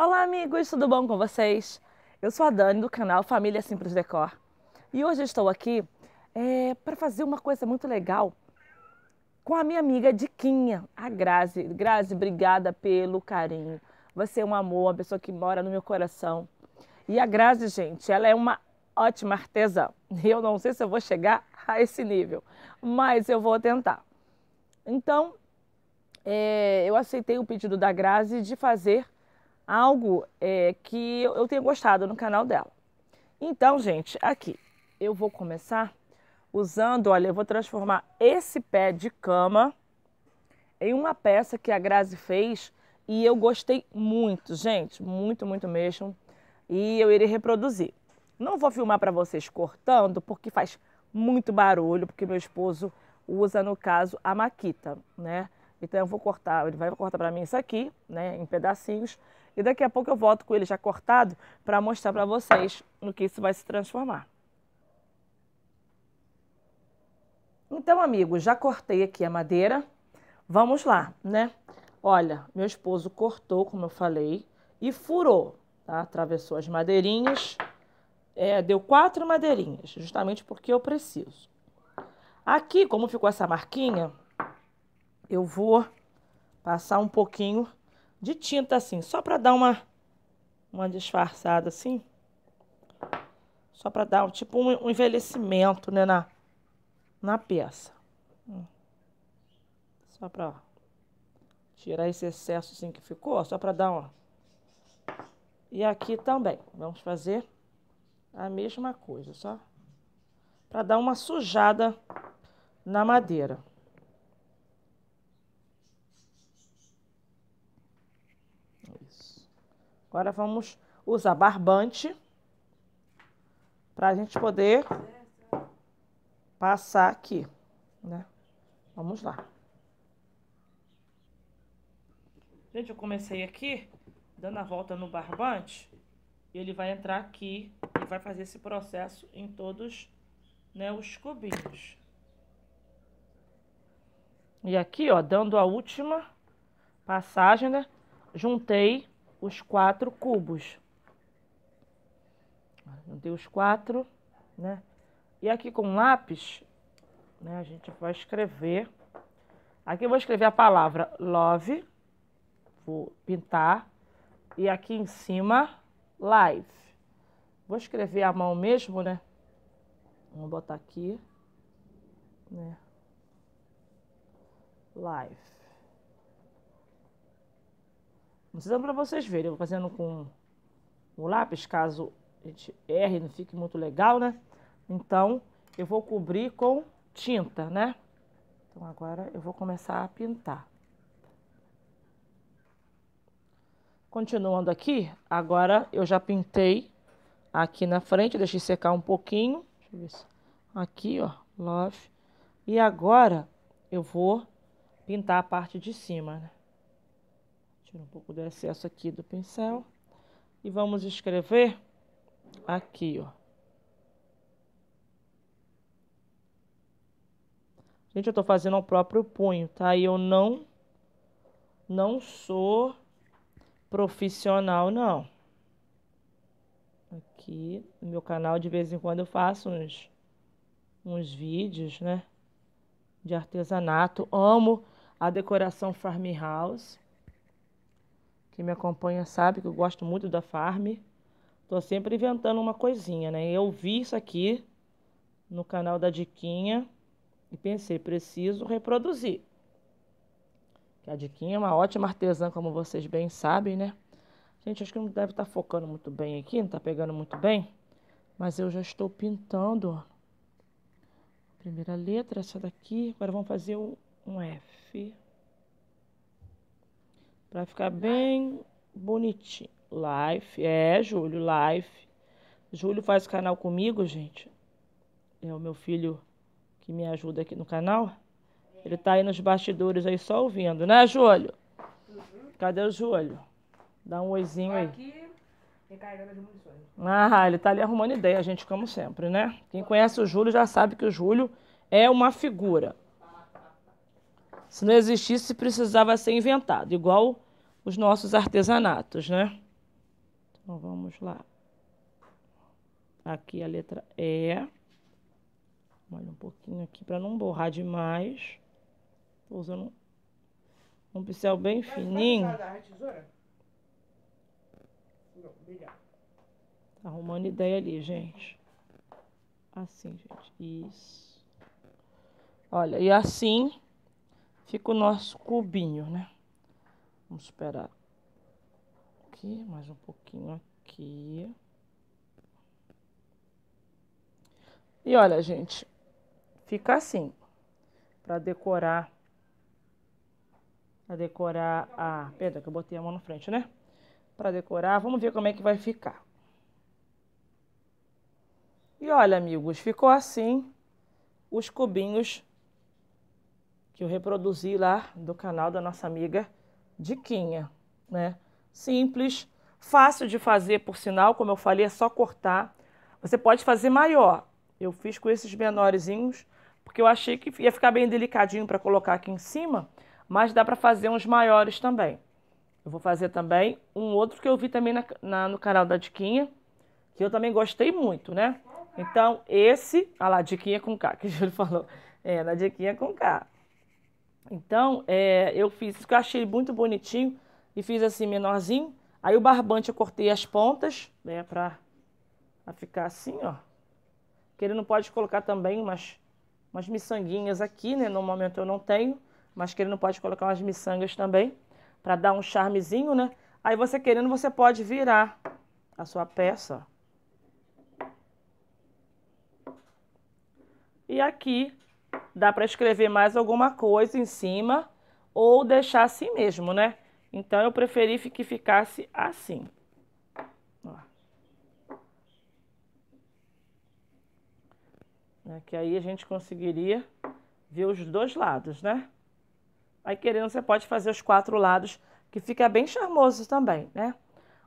Olá, amigos, tudo bom com vocês? Eu sou a Dani do canal Família Simples Decor e hoje estou aqui é, para fazer uma coisa muito legal com a minha amiga Diquinha, a Grazi. Grazi, obrigada pelo carinho. Você é um amor, uma pessoa que mora no meu coração. E a Grazi, gente, ela é uma ótima artesã. Eu não sei se eu vou chegar a esse nível, mas eu vou tentar. Então, é, eu aceitei o pedido da Grazi de fazer algo é, que eu tenha gostado no canal dela. Então, gente, aqui eu vou começar usando, olha, eu vou transformar esse pé de cama em uma peça que a Grazi fez e eu gostei muito, gente, muito, muito mesmo. E eu irei reproduzir. Não vou filmar para vocês cortando, porque faz muito barulho, porque meu esposo usa, no caso, a maquita, né? Então eu vou cortar, ele vai cortar para mim isso aqui, né, em pedacinhos, e daqui a pouco eu volto com ele já cortado para mostrar para vocês no que isso vai se transformar. Então, amigos, já cortei aqui a madeira. Vamos lá, né? Olha, meu esposo cortou, como eu falei, e furou, tá? Atravessou as madeirinhas. É, deu quatro madeirinhas, justamente porque eu preciso. Aqui, como ficou essa marquinha, eu vou passar um pouquinho de tinta assim, só para dar uma uma disfarçada assim. Só para dar tipo um, um, envelhecimento, né, na na peça. Hum. Só para tirar esse excesso assim que ficou, só para dar uma E aqui também, vamos fazer a mesma coisa, só para dar uma sujada na madeira. Isso. Agora vamos usar barbante para a gente poder passar aqui, né? Vamos lá. Gente, eu comecei aqui dando a volta no barbante e ele vai entrar aqui e vai fazer esse processo em todos né, os cubinhos. E aqui, ó, dando a última passagem, né? juntei os quatro cubos. Juntei os quatro, né? E aqui com lápis, né, a gente vai escrever. Aqui eu vou escrever a palavra love, vou pintar. E aqui em cima, live. Vou escrever a mão mesmo, né? Vamos botar aqui, né? Live. Não sei se para vocês verem, eu vou fazendo com o lápis, caso a gente erre, não fique muito legal, né? Então, eu vou cobrir com tinta, né? Então, agora eu vou começar a pintar. Continuando aqui, agora eu já pintei aqui na frente, deixei secar um pouquinho. Deixa eu ver se... Aqui, ó, love. E agora eu vou pintar a parte de cima, né? Tira um pouco do excesso aqui do pincel. E vamos escrever aqui, ó. Gente, eu tô fazendo ao próprio punho, tá? E eu não, não sou profissional, não. Aqui, no meu canal, de vez em quando eu faço uns, uns vídeos, né? De artesanato. Amo a decoração farm house quem me acompanha sabe que eu gosto muito da Farm. Tô sempre inventando uma coisinha, né? Eu vi isso aqui no canal da Diquinha e pensei, preciso reproduzir. Que a Diquinha é uma ótima artesã, como vocês bem sabem, né? Gente, acho que não deve estar tá focando muito bem aqui, não está pegando muito bem. Mas eu já estou pintando. a Primeira letra, essa daqui. Agora vamos fazer um F. Pra ficar bem bonitinho. Live. É, Júlio, live. Júlio faz o canal comigo, gente. É o meu filho que me ajuda aqui no canal. Ele tá aí nos bastidores aí só ouvindo, né, Júlio? Cadê o Júlio? Dá um oizinho aí. Aqui, recarregando as munições. Ah, ele tá ali arrumando ideia, gente, como sempre, né? Quem conhece o Júlio já sabe que o Júlio é uma figura. Se não existisse, precisava ser inventado, igual os nossos artesanatos, né? Então vamos lá. Aqui a letra E. Olha um pouquinho aqui para não borrar demais. Estou usando um pincel bem Mas tá fininho. tá arrumando ideia ali, gente. Assim, gente. Isso. Olha, e assim fica o nosso cubinho, né? Vamos esperar aqui, mais um pouquinho aqui. E olha, gente, fica assim, para decorar, para decorar a... pedra que eu botei a mão na frente, né? Para decorar, vamos ver como é que vai ficar. E olha, amigos, ficou assim os cubinhos que eu reproduzi lá do canal da nossa amiga Diquinha, né? Simples, fácil de fazer, por sinal, como eu falei, é só cortar. Você pode fazer maior. Eu fiz com esses menorzinhos, porque eu achei que ia ficar bem delicadinho para colocar aqui em cima, mas dá para fazer uns maiores também. Eu vou fazer também um outro que eu vi também na, na, no canal da Diquinha, que eu também gostei muito, né? Então, esse, olha lá, Diquinha com K, que o Júlio falou. É, na Diquinha com K. Então, é, eu fiz isso que eu achei muito bonitinho e fiz assim menorzinho. Aí o barbante eu cortei as pontas, né, pra, pra ficar assim, ó. Que ele não pode colocar também umas, umas miçanguinhas aqui, né, no momento eu não tenho, mas que ele não pode colocar umas miçangas também, para dar um charmezinho, né. Aí você querendo, você pode virar a sua peça, ó. E aqui dá para escrever mais alguma coisa em cima ou deixar assim mesmo, né? Então eu preferi que ficasse assim. Ó. É que aí a gente conseguiria ver os dois lados, né? Aí querendo você pode fazer os quatro lados, que fica bem charmoso também, né?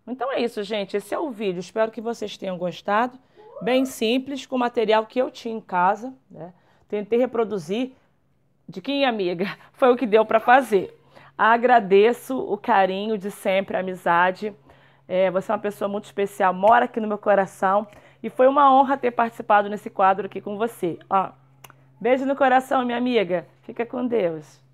Então é isso, gente. Esse é o vídeo. Espero que vocês tenham gostado. Bem simples, com o material que eu tinha em casa, né? Tentei reproduzir de quem é amiga, foi o que deu para fazer. Agradeço o carinho de sempre, a amizade. É, você é uma pessoa muito especial, mora aqui no meu coração e foi uma honra ter participado nesse quadro aqui com você. Ó, beijo no coração, minha amiga. Fica com Deus.